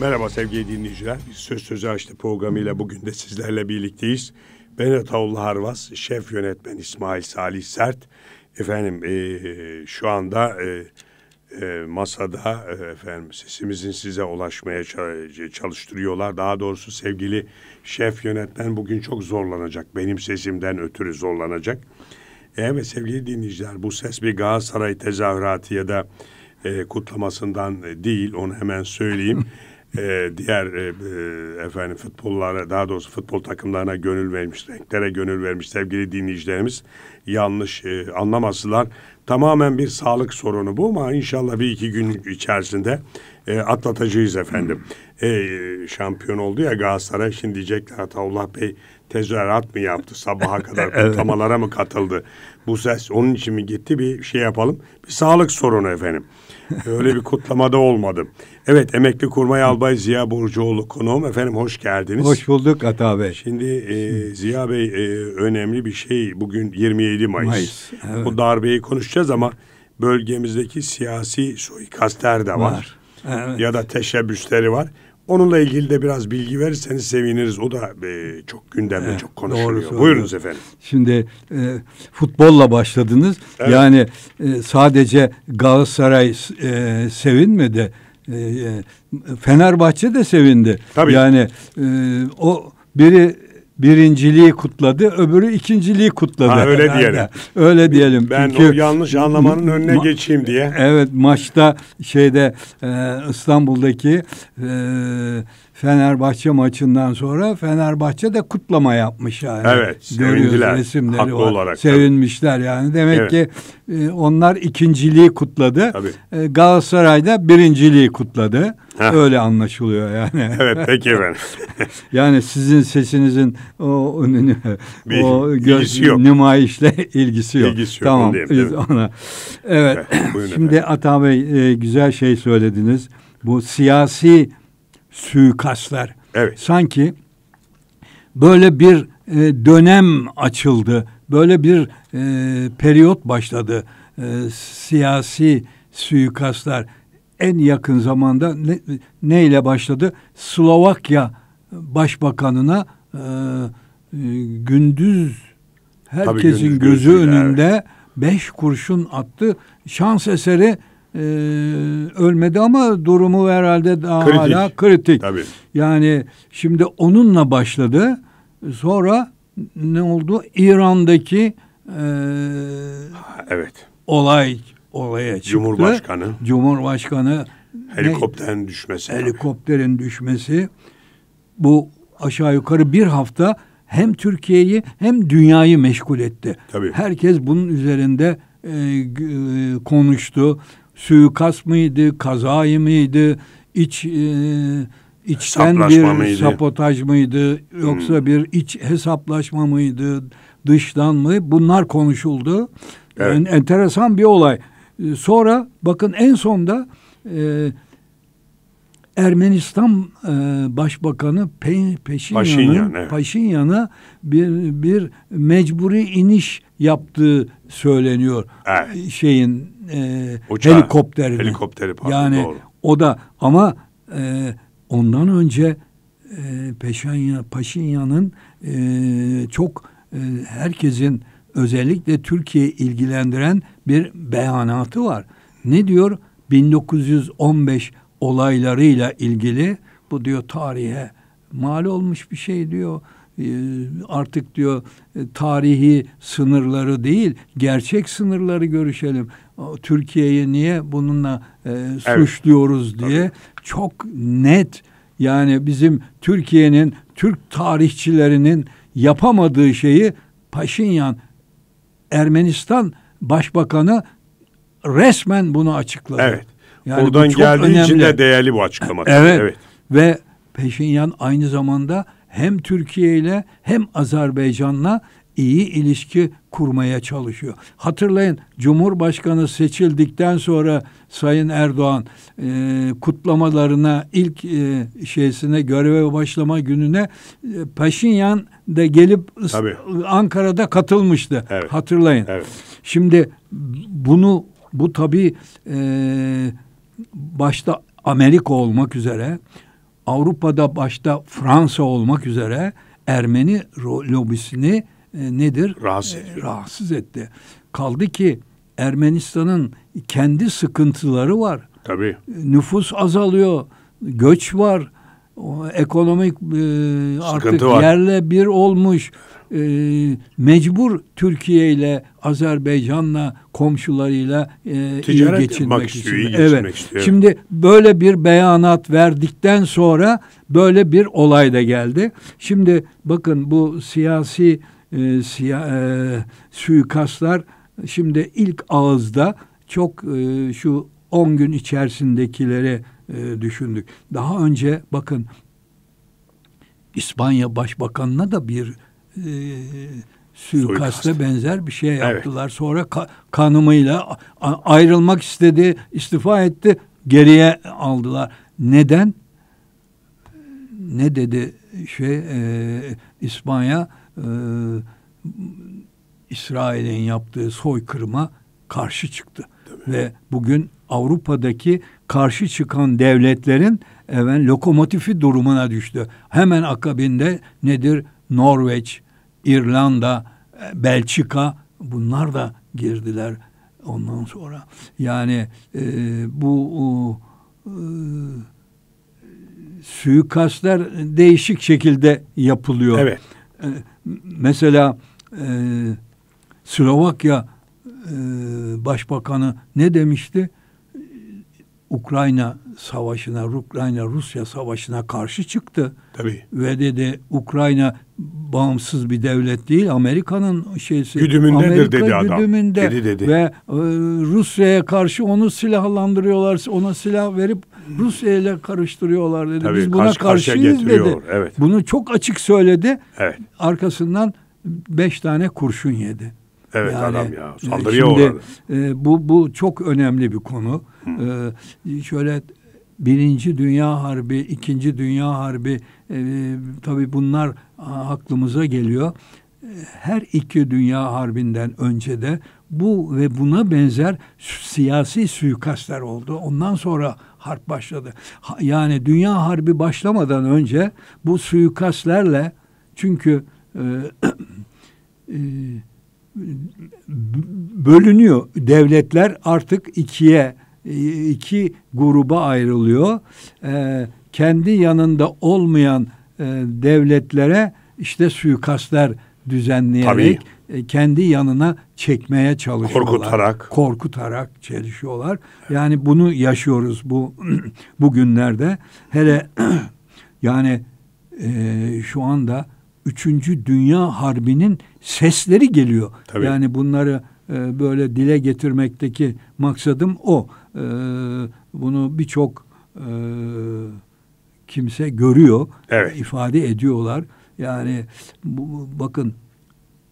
Merhaba sevgili dinleyiciler. Biz Söz Sözü Açtı programıyla bugün de sizlerle birlikteyiz. Ben Ataullah Harvas, şef yönetmen İsmail Salih Sert. Efendim e, şu anda e, e, masada e, efendim sesimizin size ulaşmaya e, çalıştırıyorlar. Daha doğrusu sevgili şef yönetmen bugün çok zorlanacak. Benim sesimden ötürü zorlanacak. E, evet sevgili dinleyiciler bu ses bir Galatasaray tezahüratı ya da e, kutlamasından e, değil onu hemen söyleyeyim. e, diğer e, e, efendim futbollara daha doğrusu futbol takımlarına gönül vermiş, renklere gönül vermiş sevgili dinleyicilerimiz yanlış e, anlamasınlar. Tamamen bir sağlık sorunu bu ama inşallah bir iki gün içerisinde e, atlatacağız efendim. E, şampiyon oldu ya Galatasaray şimdi diyecekler Ataullah Bey tezahürat mı yaptı sabaha kadar evet. kutlamalara mı katıldı? Bu ses onun için mi gitti bir şey yapalım. Bir sağlık sorunu efendim. Öyle bir kutlamada olmadım. Evet emekli kurmay albay Ziya Burcuoğlu konuğum. Efendim hoş geldiniz. Hoş bulduk Ata Bey. Şimdi e, Ziya Bey e, önemli bir şey bugün 27 Mayıs. Mayıs evet. Bu darbeyi konuşacağız ama bölgemizdeki siyasi suikastler de var. var. Evet. Ya da teşebbüsleri var. Onunla ilgili de biraz bilgi verirseniz seviniriz. O da e, çok gündemde evet, eh, çok konuşuluyor. Doğru, Buyurunuz efendim. Şimdi e, futbolla başladınız. Evet. Yani e, sadece Galatasaray e, sevinmedi. E, e Fenerbahçe de sevindi. Tabii. Yani e, o biri birinciliği kutladı, öbürü ikinciliği kutladı. Ha, öyle diyelim. Öyle diyelim. Ben Çünkü, o yanlış anlamanın önüne geçeyim diye. Evet maçta şeyde e, İstanbul'daki e, Fenerbahçe maçından sonra Fenerbahçe de kutlama yapmış yani. Evet, sevindiler. resimleri haklı var. olarak. Sevinmişler tabii. yani. Demek evet. ki e, onlar ikinciliği kutladı. Tabii. E, Galatasaray da birinciliği kutladı. Heh. Öyle anlaşılıyor yani. Evet peki ben. yani sizin sesinizin o, Bir, o göz ilgisi nümayişle ilgisi yok. İlgisi yok. Tamam. Diyeyim, ona. Evet. evet Şimdi efendim. Ata Bey e, güzel şey söylediniz. Bu siyasi suikastlar. Evet. Sanki böyle bir e, dönem açıldı. Böyle bir e, periyot başladı. E, siyasi suikastlar en yakın zamanda ne, neyle başladı? Slovakya Başbakanına e, e gündüz herkesin gündüz gözü gözü önünde evet. beş kurşun attı. Şans eseri e, ölmedi ama durumu herhalde daha kritik. hala kritik. Tabii. Yani şimdi onunla başladı. Sonra ne oldu? İran'daki e, evet. olay olaya çıktı. Cumhurbaşkanı. Cumhurbaşkanı helikopterin ne, düşmesi. Helikopterin abi. düşmesi. Bu aşağı yukarı bir hafta hem Türkiye'yi hem dünyayı meşgul etti. Tabii. Herkes bunun üzerinde e, e, konuştu suikast mıydı, kazayı mıydı, iç e, içten bir mıydı? sabotaj mıydı, yoksa hmm. bir iç hesaplaşma mıydı, dıştan mı? Bunlar konuşuldu. Evet. En, enteresan bir olay. Ee, sonra bakın en sonda e, Ermenistan e, Başbakanı Pe Peşinyan'ın Paşinyan'a bir bir mecburi iniş yaptığı söyleniyor. Evet. Şeyin e, Uçağı, Helikopteri pardon, yani doğru. o da ama e, ondan önce e, Peşinyan Paşinyan'ın e, çok e, herkesin özellikle Türkiye ilgilendiren bir beyanatı var. Ne diyor? 1915 olaylarıyla ilgili bu diyor tarihe mal olmuş bir şey diyor. Ee, artık diyor e, tarihi sınırları değil gerçek sınırları görüşelim. Türkiye'yi niye bununla e, suçluyoruz evet, diye tabii. çok net yani bizim Türkiye'nin Türk tarihçilerinin yapamadığı şeyi Paşinyan Ermenistan Başbakanı resmen bunu açıkladı. Evet. Yani Buradan geldiği için de değerli bu açıklama. Evet. evet. Ve Peşinyan aynı zamanda hem Türkiye ile hem Azerbaycan'la iyi ilişki kurmaya çalışıyor. Hatırlayın Cumhurbaşkanı seçildikten sonra Sayın Erdoğan e, kutlamalarına ilk e, şeysine göreve başlama gününe e, Paşinyan da gelip Tabii. Ankara'da katılmıştı. Evet. Hatırlayın. Evet. Şimdi bunu bu tabi. e, başta Amerika olmak üzere Avrupa'da başta Fransa olmak üzere Ermeni lobisini e, nedir? Rahatsız, e, rahatsız etti. Kaldı ki Ermenistan'ın kendi sıkıntıları var. Tabii. E, nüfus azalıyor, göç var, ekonomik e, artık var. yerle bir olmuş e, mecbur Türkiye ile Azerbaycan'la komşularıyla e, Ticaret iyi geçinmek için. iyi geçinmek evet. istiyor. Şimdi böyle bir beyanat verdikten sonra böyle bir olay da geldi. Şimdi bakın bu siyasi e, siya, e, suikastlar şimdi ilk ağızda çok e, şu 10 gün içerisindekileri e, düşündük. Daha önce bakın İspanya Başbakanına da bir e, suikaste benzer bir şey yaptılar. Evet. Sonra ka kanımıyla ayrılmak istedi, istifa etti, geriye aldılar. Neden? Ne dedi şey e, İspanya e, İsrail'in yaptığı soykırıma karşı çıktı. Ve bugün Avrupa'daki karşı çıkan devletlerin even lokomotifi durumuna düştü. Hemen akabinde nedir? Norveç, İrlanda, e, Belçika bunlar da girdiler ondan sonra. Yani e, bu e, suikastler değişik şekilde yapılıyor. Evet. E, mesela e, Slovakya e, Başbakanı ne demişti? Ukrayna savaşına, Ukrayna Rusya savaşına karşı çıktı. Tabii. Ve dedi Ukrayna bağımsız bir devlet değil, Amerika'nın şeysi. Güdümündedir Amerika dedi güdümünde. adam. Güdümünde. Dedi dedi. Ve e, Rusya'ya karşı onu silahlandırıyorlar, ona silah verip Rusya ile karıştırıyorlar dedi. Tabii, Biz buna karşı karşıyız dedi. Evet. Bunu çok açık söyledi. Evet. Arkasından beş tane kurşun yedi. Evet yani, adam ya e, saldırıya şimdi, uğradı. E, bu, bu çok önemli bir konu. E, şöyle Birinci Dünya Harbi, ikinci Dünya Harbi e, tabii bunlar aklımıza geliyor. E, her iki dünya harbinden önce de bu ve buna benzer siyasi suikastlar oldu. Ondan sonra harp başladı. yani dünya harbi başlamadan önce bu suikastlerle çünkü e, e, bölünüyor. Devletler artık ikiye iki gruba ayrılıyor. Ee, kendi yanında olmayan e, devletlere işte suikastlar düzenleyerek Tabii. E, kendi yanına çekmeye çalışıyorlar. Korkutarak. Korkutarak çelişiyorlar Yani bunu yaşıyoruz bu bugünlerde. Hele yani e, şu anda Üçüncü Dünya Harbi'nin sesleri geliyor. Tabii. Yani bunları e, böyle dile getirmekteki maksadım o. E, bunu birçok e, kimse görüyor, evet. ifade ediyorlar. Yani bu, bakın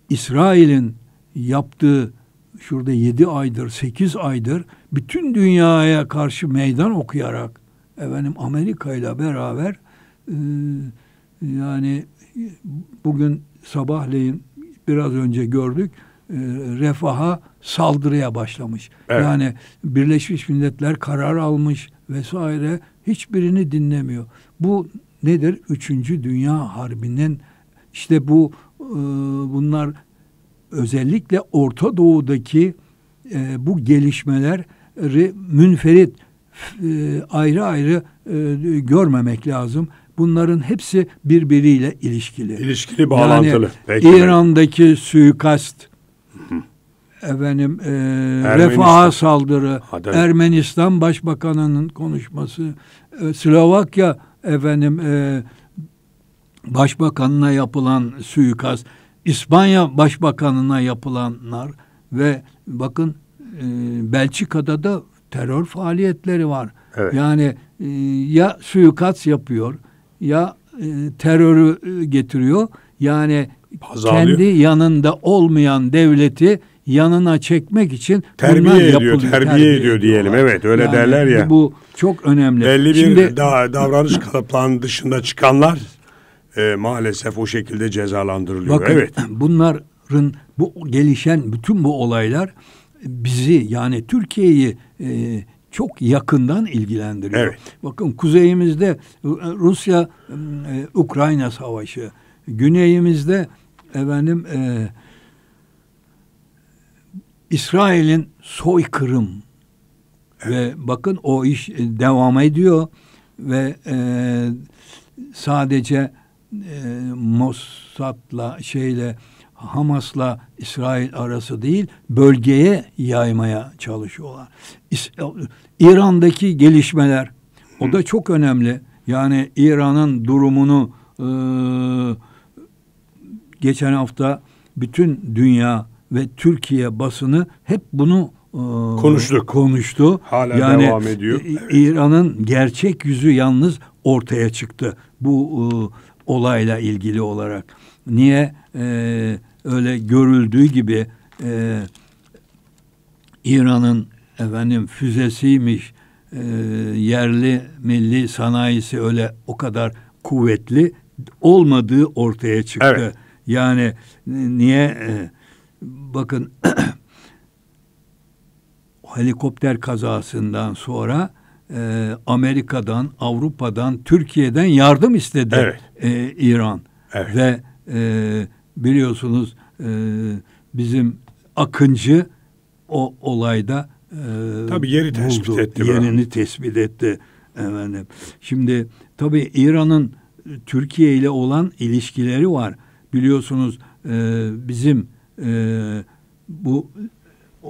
İsrail'in yaptığı şurada yedi aydır, sekiz aydır bütün dünyaya karşı meydan okuyarak efendim Amerika ile beraber e, yani bugün sabahleyin biraz önce gördük e, refaha saldırıya başlamış. Evet. Yani Birleşmiş Milletler karar almış vesaire hiçbirini dinlemiyor. Bu nedir? Üçüncü Dünya Harbi'nin işte bu e, bunlar özellikle Orta Doğu'daki e, bu gelişmeler münferit ayrı ayrı görmemek lazım bunların hepsi birbiriyle ilişkili. İlişkili bağlantılı. Yani Peki. İran'daki suikast, efendim e, refaha saldırı, Hadi. Ermenistan Başbakanı'nın konuşması, e, Slovakya efendim e, Başbakanına yapılan suikast, İspanya Başbakanına yapılanlar ve bakın e, Belçika'da da terör faaliyetleri var. Evet. Yani e, ya suikast yapıyor ya e, terörü e, getiriyor yani Pazarlıyor. kendi yanında olmayan devleti yanına çekmek için terbiye ediyor, yapılıyor. Terbiye, ediyor diyelim. Evet öyle yani derler ya. Bu çok önemli. Belli bir Şimdi, davranış kalıplarının dışında çıkanlar e, maalesef o şekilde cezalandırılıyor. Bakın, evet. Bunların bu gelişen bütün bu olaylar bizi yani Türkiye'yi e, çok yakından ilgilendiriyor. Evet. Bakın kuzeyimizde e, Rusya e, Ukrayna savaşı, güneyimizde efendim e, İsrail'in soykırım evet. ve bakın o iş e, devam ediyor ve e, sadece e, Mossad'la şeyle Hamas'la İsrail arası değil bölgeye yaymaya çalışıyorlar. İran'daki gelişmeler o da çok önemli. Yani İran'ın durumunu e, geçen hafta bütün dünya ve Türkiye basını hep bunu e, konuştuk. Konuştu. Hala yani, devam ediyor. İran'ın gerçek yüzü yalnız ortaya çıktı bu e, olayla ilgili olarak. Niye? Niye? öyle görüldüğü gibi e, İran'ın efendim füzesiymiş, e, yerli milli sanayisi öyle o kadar kuvvetli olmadığı ortaya çıktı. Evet. Yani niye e, bakın helikopter kazasından sonra e, Amerika'dan, Avrupa'dan, Türkiye'den yardım istedi evet. e, İran evet. ve e, biliyorsunuz e, bizim Akıncı o olayda e, tabii yeri tespit buldu, etti. Yerini ben. tespit etti efendim. Şimdi tabii İran'ın Türkiye ile olan ilişkileri var. Biliyorsunuz e, bizim e, bu e,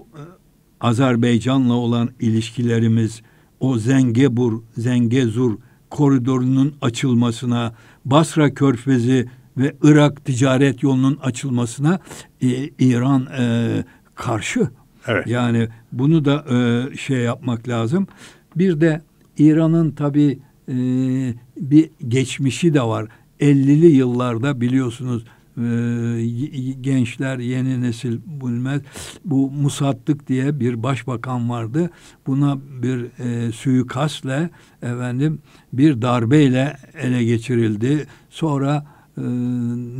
Azerbaycan'la olan ilişkilerimiz o Zengebur, Zengezur koridorunun açılmasına, Basra Körfezi ve Irak ticaret yolunun açılmasına e, İran e, karşı. Evet. Yani bunu da e, şey yapmak lazım. Bir de İran'ın tabii e, bir geçmişi de var. 50'li yıllarda biliyorsunuz e, gençler yeni nesil bilmez. Bu Musattık diye bir başbakan vardı. Buna bir e, suikastle efendim bir darbeyle ele geçirildi. Sonra e,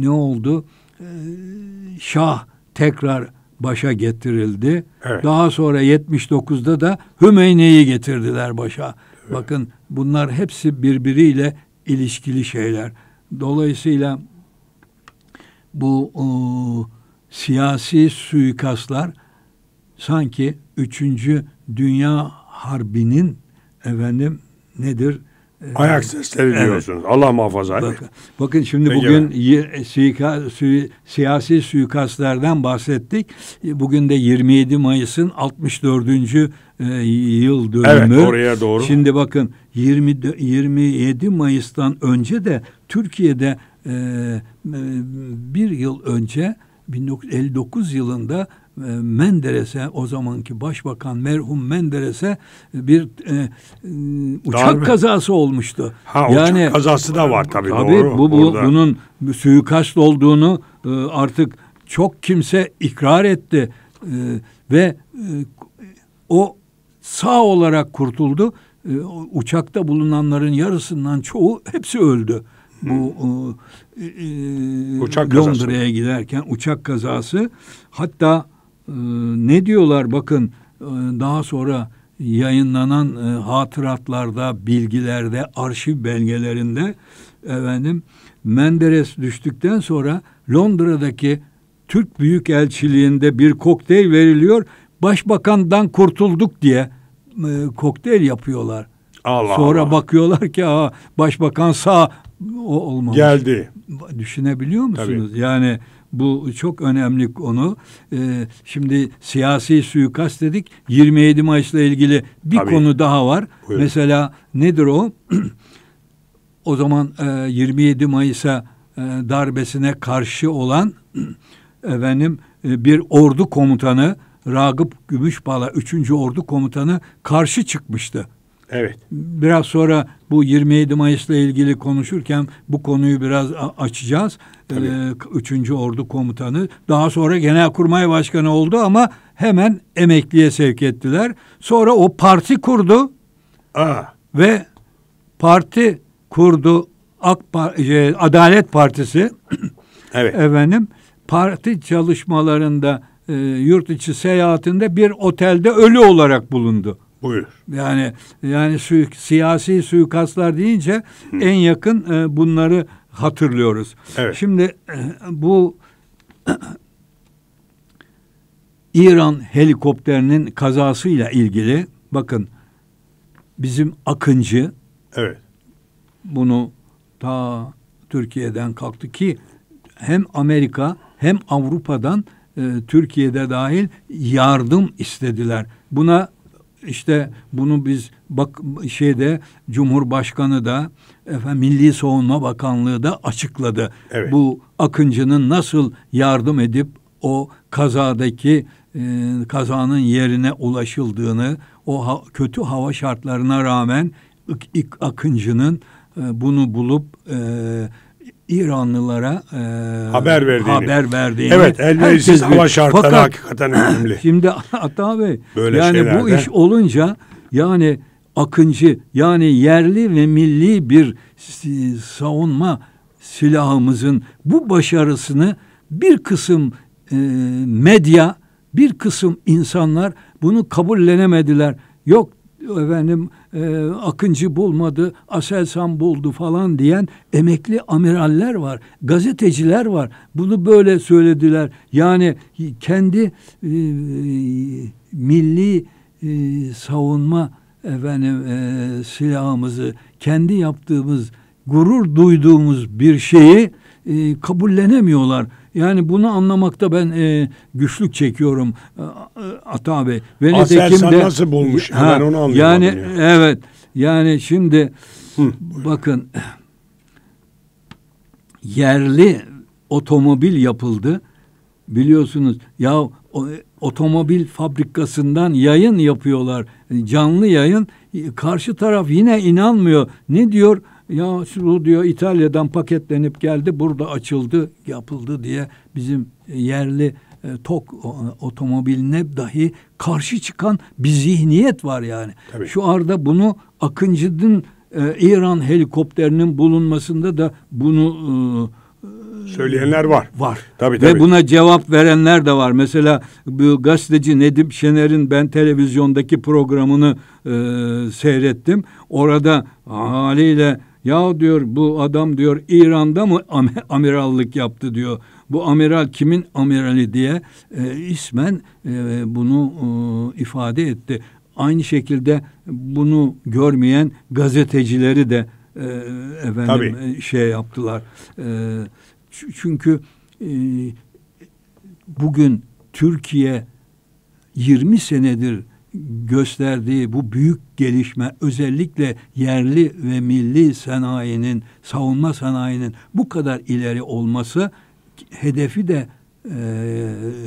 ne oldu? E, Şah tekrar başa getirildi. Evet. Daha sonra 79'da da Hümeyne'yi getirdiler başa. Evet. Bakın bunlar hepsi birbiriyle ilişkili şeyler. Dolayısıyla bu o, e, siyasi suikastlar sanki 3. Dünya Harbi'nin efendim nedir? Ayak sesleri evet. diyorsunuz. Allah muhafaza. Bakın, bakın şimdi Peki bugün suika, sui, siyasi suikastlardan bahsettik. E, bugün de 27 Mayıs'ın 64. E, yıl dönümü. Evet oraya doğru. Şimdi bakın 20, 27 Mayıs'tan önce de Türkiye'de e, e bir yıl önce 1959 yılında e, Menderes'e o zamanki başbakan merhum Menderes'e e, bir e, e, uçak Darbe. kazası olmuştu. Ha, yani uçak kazası da var tabii, tabii doğru. Bu, bu orada. bunun suikast olduğunu e, artık çok kimse ikrar etti e, ve e, o sağ olarak kurtuldu. E, uçakta bulunanların yarısından çoğu hepsi öldü. Bu e, e, Londra'ya giderken uçak kazası hatta e, ne diyorlar bakın e, daha sonra yayınlanan e, hatıratlarda, bilgilerde, arşiv belgelerinde efendim Menderes düştükten sonra Londra'daki Türk Büyükelçiliğinde bir kokteyl veriliyor. Başbakandan kurtulduk diye e, kokteyl yapıyorlar. Allah Sonra Allah. bakıyorlar ki Aa, başbakan sağ o olmamış. Geldi. Düşünebiliyor musunuz? Tabii. Yani bu çok önemli konu. Ee, şimdi siyasi suikast dedik. 27 Mayıs'la ilgili bir Tabii. konu daha var. Buyurun. Mesela nedir o? o zaman e, 27 Mayıs'a e, darbesine karşı olan efendim e, bir ordu komutanı Ragıp Gümüşbala 3. Ordu Komutanı karşı çıkmıştı Evet. Biraz sonra bu 27 Mayıs'la ilgili konuşurken bu konuyu biraz açacağız. Ee, Üçüncü Ordu Komutanı. Daha sonra Genelkurmay Başkanı oldu ama hemen emekliye sevk ettiler. Sonra o parti kurdu. Aa. Ve parti kurdu AK Par e, Adalet Partisi. evet. Efendim parti çalışmalarında e, yurt içi seyahatinde bir otelde ölü olarak bulundu. Buyur. Yani yani su, siyasi suikastlar deyince Hı. en yakın e, bunları hatırlıyoruz. Evet. Şimdi e, bu İran helikopterinin kazasıyla ilgili bakın bizim Akıncı Evet. Bunu ta Türkiye'den kalktı ki hem Amerika hem Avrupa'dan e, Türkiye'de dahil yardım istediler. Buna işte bunu biz bak şeyde Cumhurbaşkanı da efendim Milli Savunma Bakanlığı da açıkladı. Evet. Bu Akıncı'nın nasıl yardım edip o kazadaki e, kazanın yerine ulaşıldığını o ha, kötü hava şartlarına rağmen ik, ik, Akıncı'nın e, bunu bulup e, İranlılara e, haber verdiğini. Haber verdiğini. Evet, elverişsiz hava şartları Fakat, hakikaten önemli. Şimdi Ata Bey Böyle yani şeylerde... bu iş olunca yani akıncı yani yerli ve milli bir savunma silahımızın bu başarısını bir kısım e, medya, bir kısım insanlar bunu kabullenemediler. Yok efendim e, Akıncı bulmadı, Aselsan buldu falan diyen emekli amiraller var, gazeteciler var. Bunu böyle söylediler. Yani kendi e, milli e, savunma efendim e, silahımızı, kendi yaptığımız, gurur duyduğumuz bir şeyi e, kabullenemiyorlar. Yani bunu anlamakta ben e, güçlük çekiyorum e, e Ata Bey. Venedik'im de nasıl bulmuş? Ha, ben onu anlamadım. Yani ya. evet. Yani şimdi Hı, bakın yerli otomobil yapıldı. Biliyorsunuz ya o, e, otomobil fabrikasından yayın yapıyorlar. Canlı yayın. E, karşı taraf yine inanmıyor. Ne diyor? Ya bu diyor İtalya'dan paketlenip geldi burada açıldı yapıldı diye bizim yerli e, tok e, otomobiline dahi karşı çıkan bir zihniyet var yani. Tabii. Şu arada bunu Akıncı'nın e, İran helikopterinin bulunmasında da bunu e, e söyleyenler var. Var. Tabii, tabii. Ve buna cevap verenler de var. Mesela bu gazeteci Nedim Şener'in ben televizyondaki programını e, seyrettim. Orada haliyle ya diyor bu adam diyor İran'da mı am amirallık yaptı diyor. Bu amiral kimin amirali diye e, ismen e, bunu e, ifade etti. Aynı şekilde bunu görmeyen gazetecileri de e, efendim Tabii. E, şey yaptılar. E, çünkü e, bugün Türkiye 20 senedir gösterdiği bu büyük gelişme özellikle yerli ve milli sanayinin, savunma sanayinin bu kadar ileri olması hedefi de e,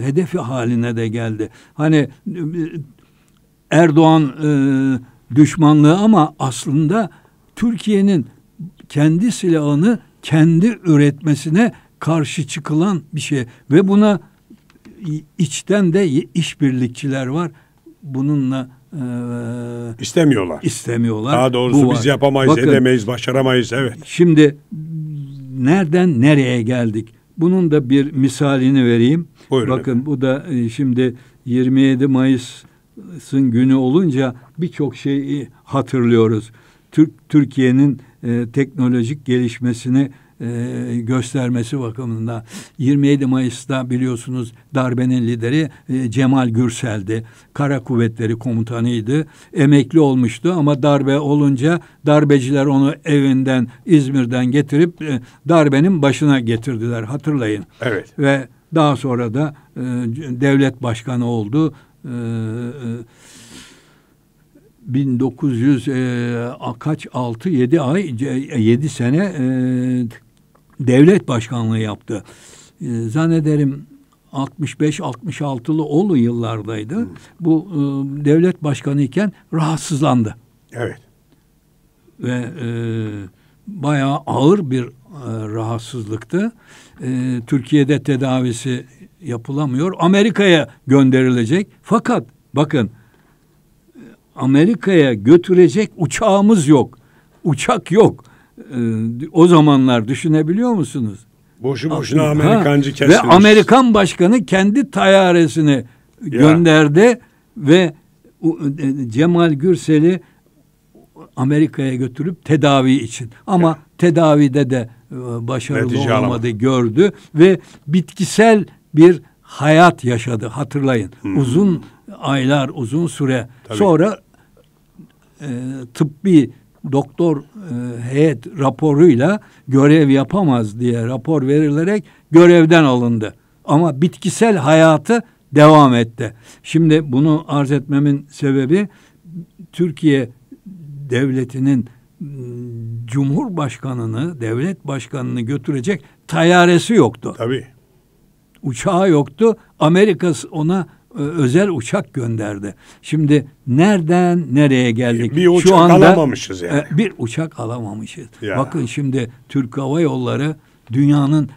hedefi haline de geldi. Hani Erdoğan e, düşmanlığı ama aslında Türkiye'nin kendi silahını kendi üretmesine karşı çıkılan bir şey ve buna içten de işbirlikçiler var bununla e, istemiyorlar. İstemiyorlar. Daha doğrusu biz yapamayız, Bakın, edemeyiz, başaramayız. Evet. Şimdi nereden nereye geldik? Bunun da bir misalini vereyim. Buyurun Bakın bu da e, şimdi 27 Mayıs'ın günü olunca birçok şeyi hatırlıyoruz. Türk Türkiye'nin e, teknolojik gelişmesini e, göstermesi bakımında 27 Mayıs'ta biliyorsunuz darbenin lideri e, Cemal Gürsel'di. Kara Kuvvetleri Komutanı'ydı. Emekli olmuştu ama darbe olunca darbeciler onu evinden İzmir'den getirip e, darbenin başına getirdiler hatırlayın. Evet. Ve daha sonra da e, devlet başkanı oldu. e 1900 e, e kaç 6 7 ay 7 e, sene e, devlet başkanlığı yaptı. E, zannederim 65-66'lı Olu yıllardaydı. Hı. Bu e, devlet başkanı iken rahatsızlandı. Evet. Ve e, bayağı ağır bir e, rahatsızlıktı. E, Türkiye'de tedavisi yapılamıyor. Amerika'ya gönderilecek. Fakat bakın e, Amerika'ya götürecek uçağımız yok. Uçak yok. Ee, o zamanlar düşünebiliyor musunuz? Boşu boşuna ha, Amerikancı kesilmiş. Ve Amerikan başkanı kendi tayaresini ya. gönderdi ve e, e, Cemal Gürsel'i Amerika'ya götürüp tedavi için. Ama ya. tedavide de e, başarılı Netice olmadı alamadı. gördü ve bitkisel bir hayat yaşadı hatırlayın. Hmm. Uzun aylar, uzun süre. Tabii. Sonra e, tıbbi doktor e, heyet raporuyla görev yapamaz diye rapor verilerek görevden alındı. Ama bitkisel hayatı devam etti. Şimdi bunu arz etmemin sebebi Türkiye devletinin ıı, cumhurbaşkanını, devlet başkanını götürecek tayaresi yoktu. Tabii. Uçağı yoktu. Amerika ona e, özel uçak gönderdi. Şimdi nereden nereye geldik? Bir uçak Şu anda, alamamışız yani. E, bir uçak alamamışız. Ya. Bakın şimdi Türk Hava Yolları dünyanın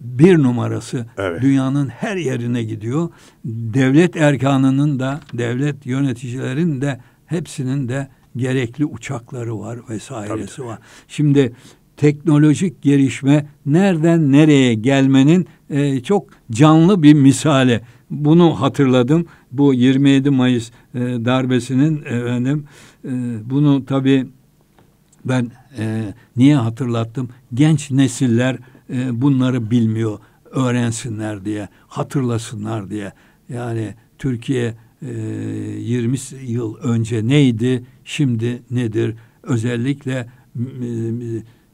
bir numarası evet. dünyanın her yerine gidiyor. Devlet erkanının da devlet yöneticilerin de hepsinin de gerekli uçakları var vesairesi Tabii. var. Şimdi teknolojik gelişme nereden nereye gelmenin e, çok canlı bir misali bunu hatırladım. Bu 27 Mayıs e, darbesinin efendim e, bunu tabii ben e, niye hatırlattım? Genç nesiller e, bunları bilmiyor, öğrensinler diye, hatırlasınlar diye. Yani Türkiye e, 20 yıl önce neydi, şimdi nedir? Özellikle e,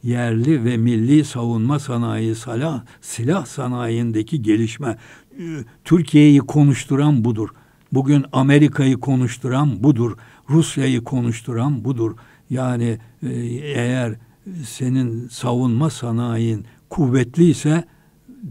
yerli ve milli savunma sanayi, silah, silah sanayindeki gelişme. Ee, Türkiye'yi konuşturan budur. Bugün Amerika'yı konuşturan budur. Rusya'yı konuşturan budur. Yani e, eğer senin savunma sanayin kuvvetliyse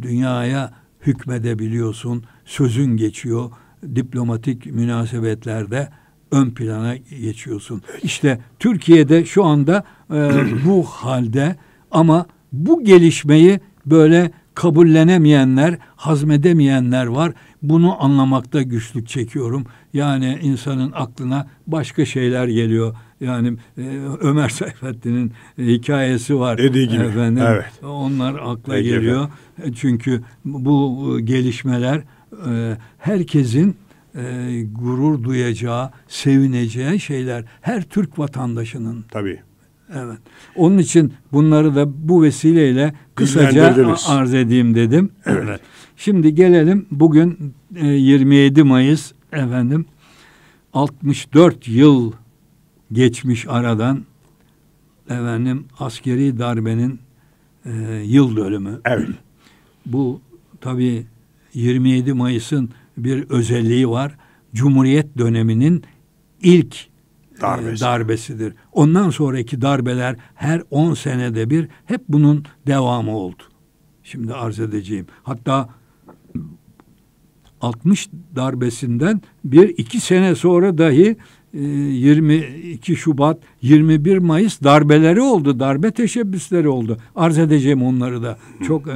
dünyaya hükmedebiliyorsun. Sözün geçiyor. Diplomatik münasebetlerde ön plana geçiyorsun. İşte Türkiye'de şu anda e, bu halde ama bu gelişmeyi böyle kabullenemeyenler, hazmedemeyenler var. Bunu anlamakta güçlük çekiyorum. Yani insanın aklına başka şeyler geliyor. Yani e, Ömer Seyfettin'in e, hikayesi var. Dediği gibi. Efendim, evet. Onlar akla Peki geliyor. Efendim. E, çünkü bu e, gelişmeler e, herkesin e, gurur duyacağı, sevineceği şeyler. Her Türk vatandaşının. Tabii. Evet. Onun için bunları da bu vesileyle kısaca arz edeyim dedim. Evet. evet. Şimdi gelelim bugün e, 27 Mayıs efendim 64 yıl geçmiş aradan efendim askeri darbenin e, yıl dönümü. Evet. Bu tabi 27 Mayıs'ın bir özelliği var. Cumhuriyet döneminin ilk e, darbesi. E, darbesidir. Ondan sonraki darbeler her on senede bir hep bunun devamı oldu. Şimdi arz edeceğim. Hatta 60 darbesinden bir iki sene sonra dahi 22 e, Şubat, 21 Mayıs darbeleri oldu, darbe teşebbüsleri oldu. Arz edeceğim onları da. Çok e,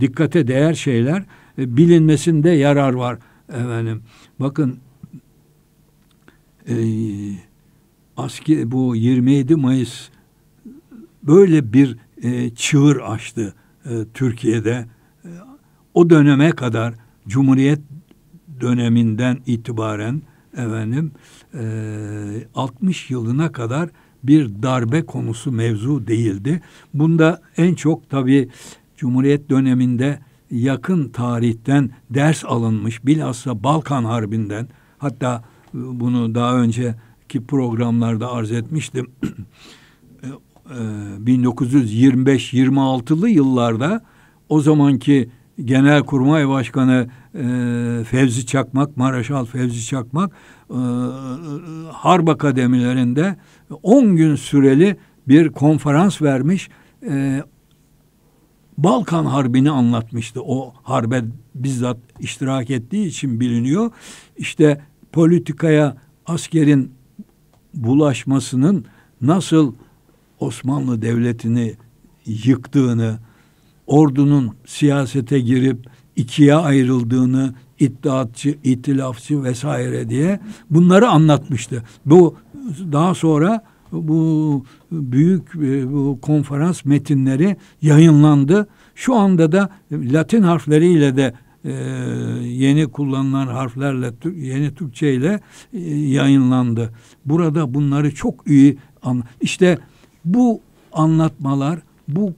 dikkate değer şeyler. E, bilinmesinde yarar var efendim. Bakın e, aski bu 27 Mayıs böyle bir e, çığır açtı e, Türkiye'de. E, o döneme kadar Cumhuriyet döneminden itibaren efendim e, 60 yılına kadar bir darbe konusu mevzu değildi. Bunda en çok tabii Cumhuriyet döneminde yakın tarihten ders alınmış bilhassa Balkan Harbi'nden hatta e, bunu daha önce ki programlarda arz etmiştim. 1925-26'lı e, e, yıllarda o zamanki Genelkurmay Başkanı e, Fevzi Çakmak, Maraşal Fevzi Çakmak e, Harp Akademilerinde 10 gün süreli bir konferans vermiş. E, Balkan Harbi'ni anlatmıştı. O harbe bizzat iştirak ettiği için biliniyor. İşte politikaya askerin bulaşmasının nasıl Osmanlı Devleti'ni yıktığını, ordunun siyasete girip ikiye ayrıldığını, iddiatçı, itilafçı vesaire diye bunları anlatmıştı. Bu daha sonra bu büyük e, bu konferans metinleri yayınlandı. Şu anda da Latin harfleriyle de e, yeni kullanılan harflerle yeni Türkçe ile e, yayınlandı. Burada bunları çok iyi an işte bu anlatmalar bu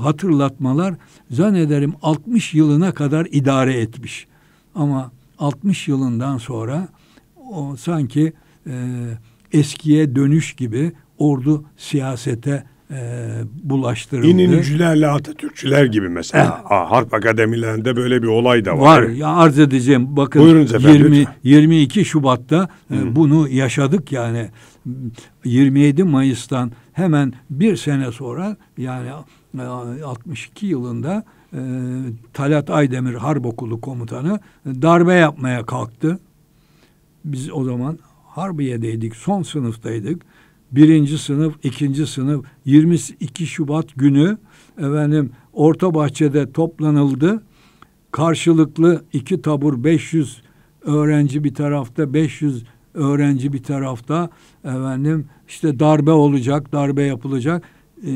e, hatırlatmalar zannederim 60 yılına kadar idare etmiş. Ama 60 yılından sonra o sanki e, eskiye dönüş gibi ordu siyasete e, bulaştırıldı. İnönücülerle Atatürkçüler gibi mesela. Eh. Harp akademilerinde böyle bir olay da var. Var. Ya arz edeceğim. Bakın Buyurunuz efendim, 20, lütfen. 22 Şubat'ta e, bunu yaşadık yani 27 Mayıs'tan hemen bir sene sonra yani 62 e, yılında e, Talat Aydemir Harp Okulu komutanı e, darbe yapmaya kalktı. Biz o zaman Harbiye'deydik, son sınıftaydık birinci sınıf, ikinci sınıf 22 Şubat günü efendim Orta Bahçe'de toplanıldı. Karşılıklı iki tabur 500 öğrenci bir tarafta 500 öğrenci bir tarafta efendim işte darbe olacak, darbe yapılacak. E,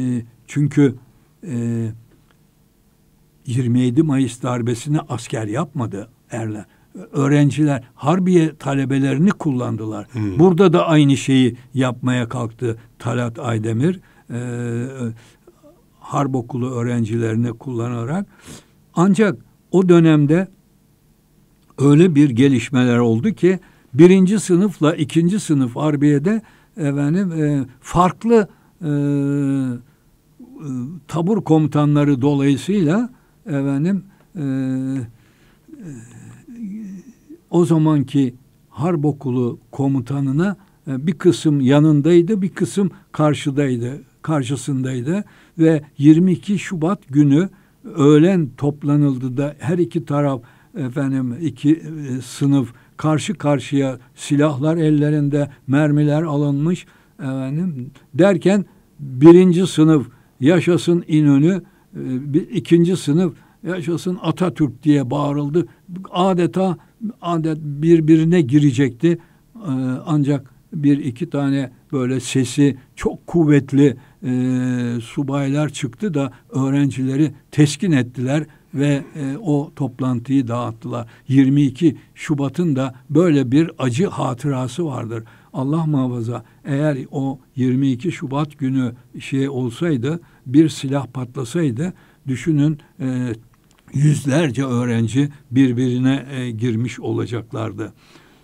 çünkü e, 27 Mayıs darbesini asker yapmadı Erler öğrenciler Harbiye talebelerini kullandılar. Hmm. Burada da aynı şeyi yapmaya kalktı Talat Aydemir. E, harp okulu öğrencilerini kullanarak. Ancak o dönemde öyle bir gelişmeler oldu ki birinci sınıfla ikinci sınıf Harbiye'de efendim e, farklı e, e tabur komutanları dolayısıyla efendim e, e o zamanki harp okulu komutanına e, bir kısım yanındaydı, bir kısım karşıdaydı, karşısındaydı ve 22 Şubat günü öğlen toplanıldı da her iki taraf efendim iki e, sınıf karşı karşıya silahlar ellerinde mermiler alınmış efendim derken birinci sınıf yaşasın İnönü e, ikinci sınıf yaşasın Atatürk diye bağırıldı. Adeta adet birbirine girecekti. E, ancak bir iki tane böyle sesi çok kuvvetli e, subaylar çıktı da öğrencileri teskin ettiler ve e, o toplantıyı dağıttılar. 22 Şubat'ın da böyle bir acı hatırası vardır. Allah muhafaza eğer o 22 Şubat günü şey olsaydı bir silah patlasaydı düşünün e, yüzlerce öğrenci birbirine e, girmiş olacaklardı.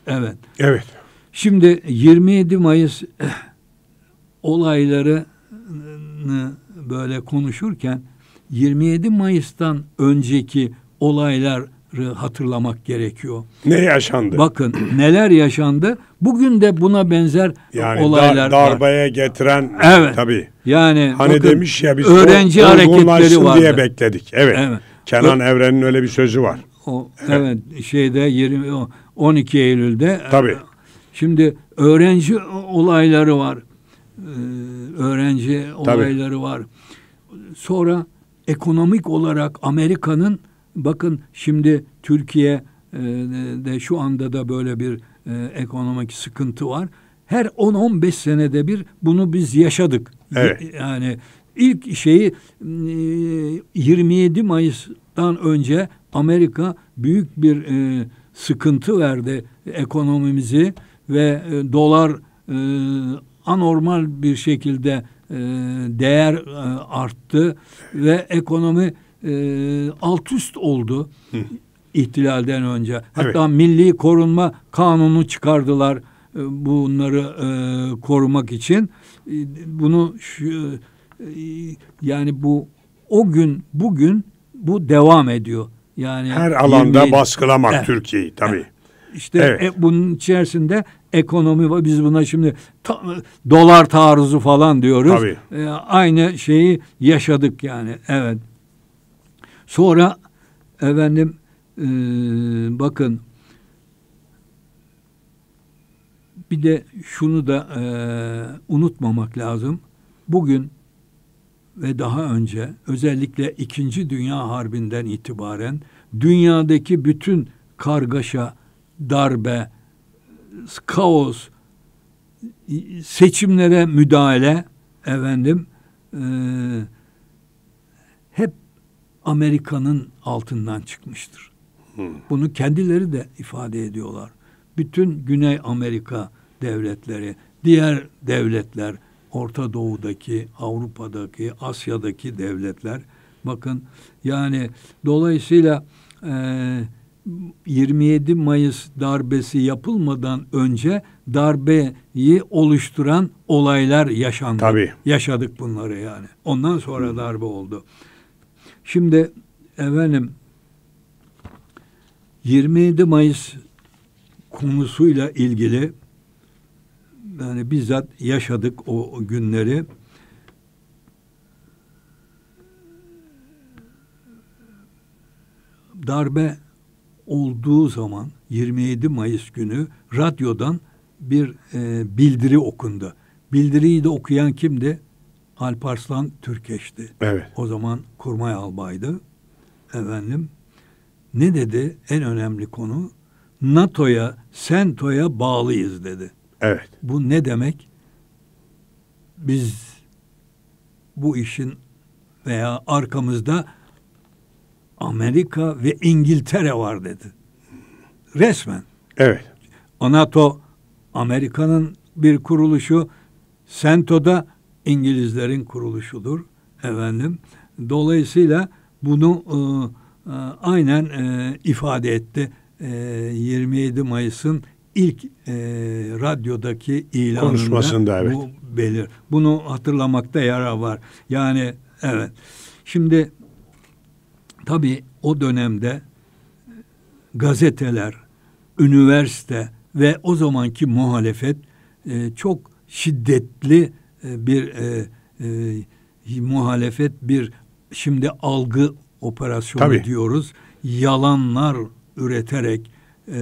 Evet. Evet. Şimdi 27 Mayıs eh, olayları böyle konuşurken 27 Mayıs'tan önceki olayları hatırlamak gerekiyor. Ne yaşandı? Bakın neler yaşandı. Bugün de buna benzer yani olaylar dar, darbaya var. getiren evet. tabii. Yani hani bakın, demiş ya biz öğrenci hareketleri vardı. diye bekledik. Evet. evet. Kenan o, Evren'in öyle bir sözü var. O, evet. evet şeyde 20 12 Eylül'de. E, Tabi. Şimdi öğrenci olayları var. Ee, öğrenci Tabii. olayları var. Sonra ekonomik olarak Amerika'nın bakın şimdi Türkiye e, de şu anda da böyle bir e, ekonomik sıkıntı var. Her 10-15 senede bir bunu biz yaşadık. Evet. Yani İlk şeyi 27 e, Mayıs'tan önce Amerika büyük bir e, sıkıntı verdi ekonomimizi ve e, dolar anormal bir şekilde değer arttı ve ekonomi e, alt üst oldu ihtilalden önce. Hatta evet. milli korunma kanunu çıkardılar e, bunları korumak için. bunu şu, ee, yani bu o gün bugün bu devam ediyor. Yani her alanda 27, baskılamak evet, Türkiye'yi tabii. Evet. İşte evet. e, bunun içerisinde ekonomi Biz buna şimdi ta, dolar taarruzu falan diyoruz. Tabii. E, aynı şeyi yaşadık yani. Evet. Sonra efendim e, bakın bir de şunu da e, unutmamak lazım. Bugün ve daha önce özellikle İkinci Dünya Harbi'nden itibaren dünyadaki bütün kargaşa, darbe, kaos, seçimlere müdahale efendim e, hep Amerika'nın altından çıkmıştır. Hmm. Bunu kendileri de ifade ediyorlar. Bütün Güney Amerika devletleri, diğer devletler, Orta Doğu'daki, Avrupa'daki, Asya'daki devletler. Bakın yani dolayısıyla e, 27 Mayıs darbesi yapılmadan önce darbeyi oluşturan olaylar yaşandı. Tabii. Yaşadık bunları yani. Ondan sonra Hı. darbe oldu. Şimdi efendim 27 Mayıs konusuyla ilgili yani bizzat yaşadık o günleri. Darbe olduğu zaman 27 Mayıs günü radyodan bir e, bildiri okundu. Bildiriyi de okuyan kimdi? Alparslan Türkeş'ti. Evet. O zaman kurmay albaydı. Efendim ne dedi? En önemli konu NATO'ya, SENTO'ya bağlıyız dedi. Evet. Bu ne demek? Biz bu işin veya arkamızda Amerika ve İngiltere var dedi. Resmen. Evet. NATO Amerika'nın bir kuruluşu, Sento'da İngilizlerin kuruluşudur efendim. Dolayısıyla bunu e, e, aynen e, ifade etti. E, 27 Mayıs'ın ilk e, radyodaki ilanında konuşmasında evet. bu belir. Bunu hatırlamakta yara var. Yani evet. Şimdi tabii o dönemde gazeteler, üniversite ve o zamanki muhalefet e, çok şiddetli e, bir e, e, muhalefet bir şimdi algı operasyonu Tabii. diyoruz. Yalanlar üreterek e,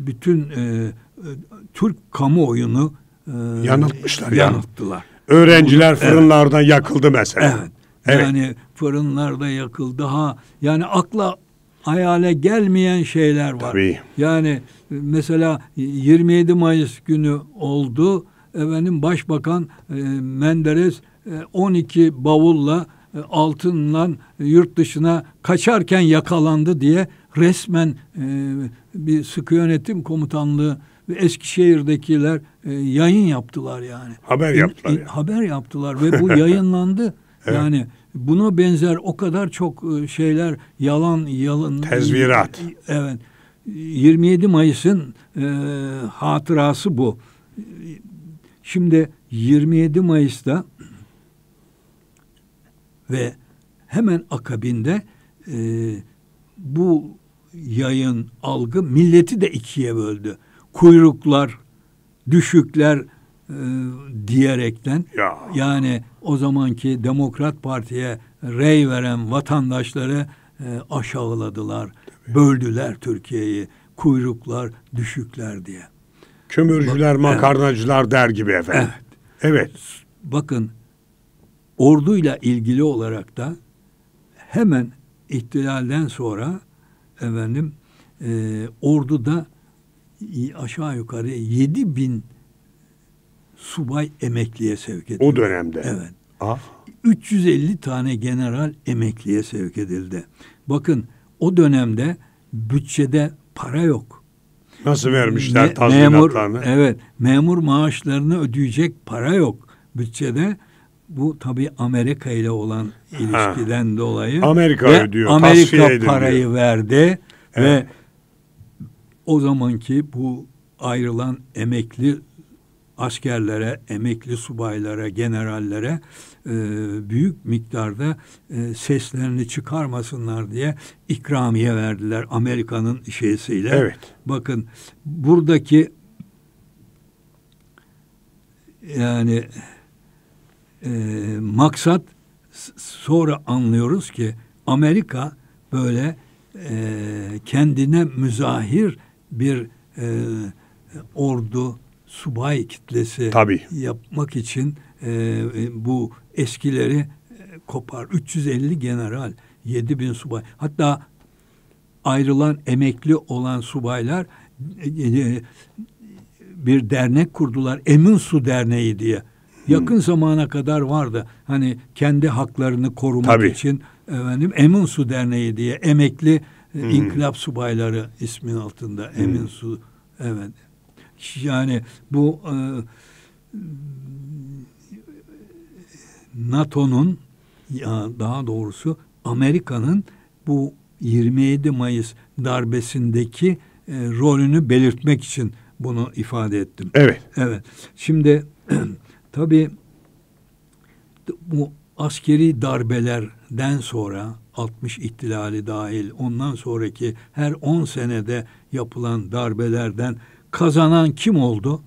bütün e, e, Türk kamuoyunu e, yanıltmışlar. Yanılttılar. Yani. Öğrenciler fırınlardan evet. yakıldı mesela. Evet. evet. Yani fırınlarda yakıldı ha. Yani akla hayale gelmeyen şeyler var. Tabii. Yani e, mesela 27 Mayıs günü oldu. Efendim Başbakan e, Menderes e, 12 bavulla e, altınla yurt dışına kaçarken yakalandı diye resmen e, bir sıkı yönetim komutanlığı ve Eskişehir'dekiler e, yayın yaptılar yani. Haber e, yaptılar. E, yani. Haber yaptılar ve bu yayınlandı. evet. Yani buna benzer o kadar çok e, şeyler yalan yalan tezvirat. E, evet. 27 Mayıs'ın e, hatırası bu. Şimdi 27 Mayıs'ta ve hemen akabinde e, bu yayın algı milleti de ikiye böldü. Kuyruklar, düşükler e, diyerekten ya. yani o zamanki Demokrat Parti'ye rey veren vatandaşları e, aşağıladılar, Tabii. böldüler Türkiye'yi. Kuyruklar, düşükler diye. Kömürcüler, Bak, makarnacılar evet. der gibi efendim. Evet. evet. Bakın orduyla ilgili olarak da hemen ihtilalden sonra efendim e, orduda aşağı yukarı 7 bin subay emekliye sevk edildi. O dönemde. Evet. Ah. 350 tane general emekliye sevk edildi. Bakın o dönemde bütçede para yok. Nasıl vermişler tazminatlarını? Memur, evet. Memur maaşlarını ödeyecek para yok bütçede bu tabi Amerika ile olan ilişkiden ha. dolayı Amerika ve ödüyor, Amerika parayı ediliyor. verdi evet. ve o zamanki bu ayrılan emekli askerlere, emekli subaylara, generallere e, büyük miktarda e, seslerini çıkarmasınlar diye ikramiye verdiler Amerika'nın şeysiyle. Evet. Bakın buradaki yani e, maksat sonra anlıyoruz ki Amerika böyle e, kendine müzahir bir e, ordu subay kitlesi Tabii. yapmak için e, e bu eskileri e, kopar. 350 general, 7000 subay. Hatta ayrılan emekli olan subaylar e, e bir dernek kurdular. Emin Su Derneği diye yakın Hı. zamana kadar vardı. Hani kendi haklarını korumak Tabii. için efendim Emin Su Derneği diye emekli e, Hı. İnkılap Subayları ismin altında Hı. Emin Su evet. Yani bu e, NATO'nun ya daha doğrusu Amerika'nın bu 27 Mayıs darbesindeki e, rolünü belirtmek için bunu ifade ettim. Evet. Evet. Şimdi Tabii bu askeri darbelerden sonra 60 ihtilali dahil ondan sonraki her 10 senede yapılan darbelerden kazanan kim oldu?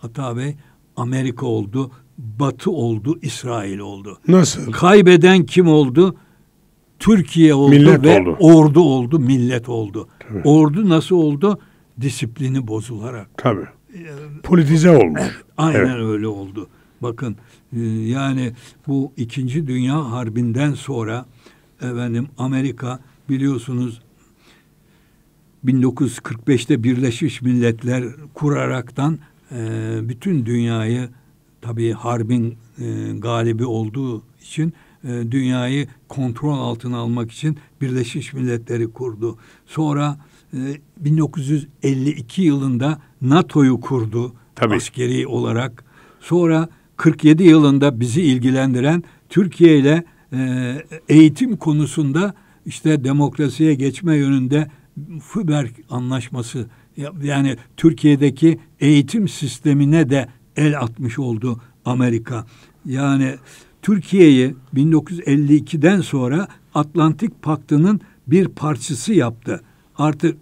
Hata Bey Amerika oldu, Batı oldu, İsrail oldu. Nasıl? Kaybeden kim oldu? Türkiye oldu millet ve oldu. ordu oldu, millet oldu. Tabii. Ordu nasıl oldu? Disiplini bozularak. Tabii politize olmuş. Eh, aynen evet. öyle oldu. Bakın e, yani bu İkinci Dünya Harbi'nden sonra efendim Amerika biliyorsunuz 1945'te Birleşmiş Milletler kuraraktan e, bütün dünyayı tabii harbin e, galibi olduğu için dünyayı kontrol altına almak için Birleşmiş Milletleri kurdu. Sonra 1952 ee, yılında NATO'yu kurdu Tabii. askeri olarak. Sonra 47 yılında bizi ilgilendiren Türkiye ile e, eğitim konusunda işte demokrasiye geçme yönünde Füber anlaşması yani Türkiye'deki eğitim sistemine de el atmış oldu Amerika. Yani Türkiye'yi 1952'den sonra Atlantik Paktı'nın bir parçası yaptı artık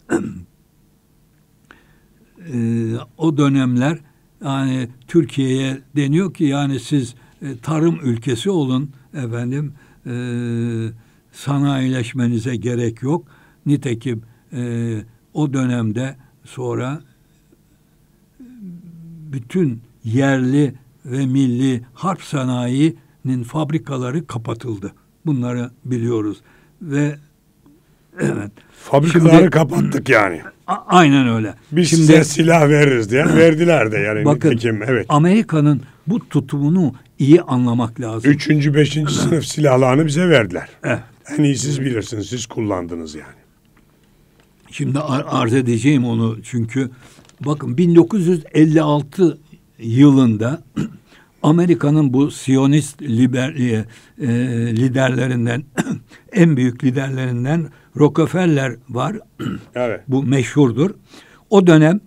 e, o dönemler yani Türkiye'ye deniyor ki yani siz e, tarım ülkesi olun efendim e, sanayileşmenize gerek yok. Nitekim e, o dönemde sonra e, bütün yerli ve milli harp sanayinin fabrikaları kapatıldı. Bunları biliyoruz ve Evet. Fabrikaları kapattık yani. A, aynen öyle. Biz Şimdi, size silah veririz diye verdiler de yani. Bakın nitekim, evet. Amerika'nın bu tutumunu iyi anlamak lazım. Üçüncü, beşinci sınıf silahlarını bize verdiler. Evet. En iyi siz bilirsiniz, siz kullandınız yani. Şimdi ar arz edeceğim onu çünkü bakın 1956 yılında Amerika'nın bu Siyonist liber, e, e liderlerinden en büyük liderlerinden Rockefeller var. Evet. Bu meşhurdur. O dönem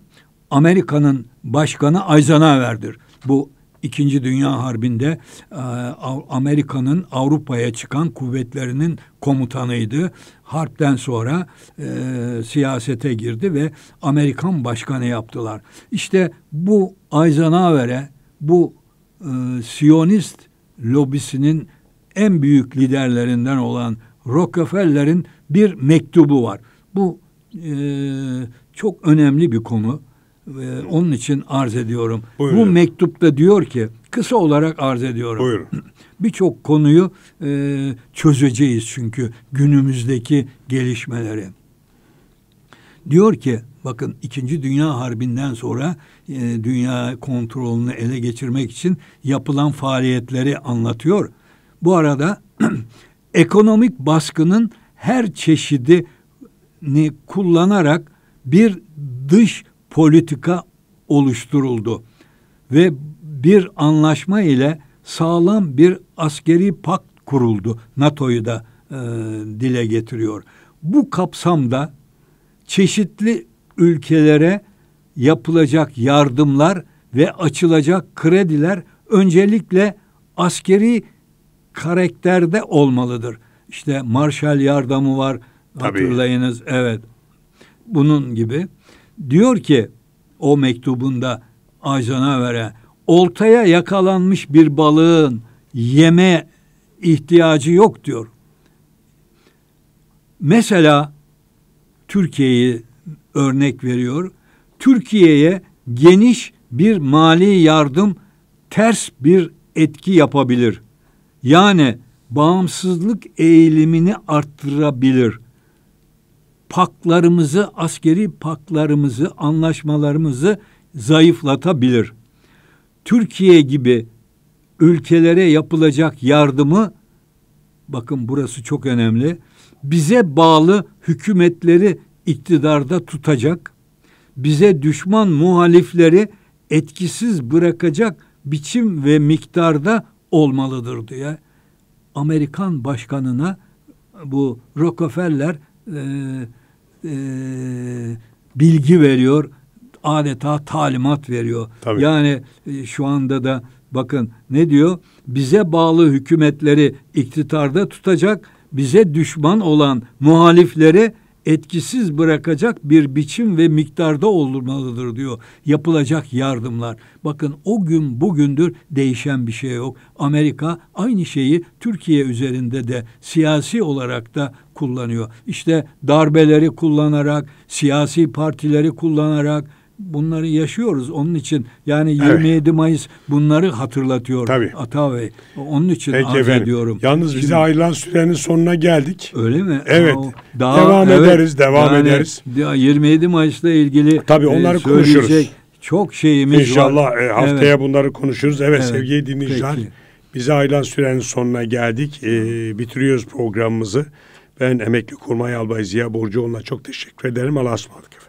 Amerika'nın başkanı Eisenhower'dir. Bu İkinci Dünya Harbi'nde e, Amerika'nın Avrupa'ya çıkan kuvvetlerinin komutanıydı. Harpten sonra e, siyasete girdi ve Amerikan başkanı yaptılar. İşte bu Eisenhower'e bu e, Siyonist lobisinin en büyük liderlerinden olan Rockefeller'in bir mektubu var. Bu e, çok önemli bir konu. E, onun için arz ediyorum. Buyurun. Bu mektupta diyor ki kısa olarak arz ediyorum. Birçok konuyu e, çözeceğiz çünkü günümüzdeki gelişmeleri. Diyor ki bakın İkinci Dünya Harbi'nden sonra e, dünya kontrolünü ele geçirmek için yapılan faaliyetleri anlatıyor. Bu arada ekonomik baskının her çeşidi çeşidini kullanarak bir dış politika oluşturuldu ve bir anlaşma ile sağlam bir askeri pakt kuruldu. NATO'yu da e, dile getiriyor. Bu kapsamda çeşitli ülkelere yapılacak yardımlar ve açılacak krediler öncelikle askeri karakterde olmalıdır işte Marshall yardımı var. Hatırlayınız Tabii. evet. Bunun gibi diyor ki o mektubunda Ayzanaver'e oltaya yakalanmış bir balığın yeme ihtiyacı yok diyor. Mesela Türkiye'yi örnek veriyor. Türkiye'ye geniş bir mali yardım ters bir etki yapabilir. Yani bağımsızlık eğilimini arttırabilir. Paklarımızı, askeri paklarımızı, anlaşmalarımızı zayıflatabilir. Türkiye gibi ülkelere yapılacak yardımı bakın burası çok önemli. Bize bağlı hükümetleri iktidarda tutacak, bize düşman muhalifleri etkisiz bırakacak biçim ve miktarda olmalıdır diye Amerikan başkanına bu Rockefeller e, e, bilgi veriyor, adeta talimat veriyor. Tabii. Yani e, şu anda da bakın ne diyor? Bize bağlı hükümetleri iktidarda tutacak, bize düşman olan muhalifleri etkisiz bırakacak bir biçim ve miktarda olmalıdır diyor yapılacak yardımlar. Bakın o gün bugündür değişen bir şey yok. Amerika aynı şeyi Türkiye üzerinde de siyasi olarak da kullanıyor. İşte darbeleri kullanarak, siyasi partileri kullanarak, bunları yaşıyoruz. Onun için yani 27 evet. Mayıs bunları hatırlatıyor Tabii. Ata Bey. Onun için Peki arz efendim. ediyorum. Yalnız Şimdi, bize ayrılan sürenin sonuna geldik. Öyle mi? Evet. Aa, daha, devam evet, ederiz, devam yani, ederiz. 27 Mayıs'la ilgili Tabii e, onları e, konuşuruz. Çok şeyimiz İnşallah, var. İnşallah e, haftaya evet. bunları konuşuruz. Evet, evet. sevgili dinleyiciler. Bize ayrılan sürenin sonuna geldik. Ee, bitiriyoruz programımızı. Ben emekli kurmay albay Ziya Borcuoğlu'na çok teşekkür ederim. Allah'a ısmarladık.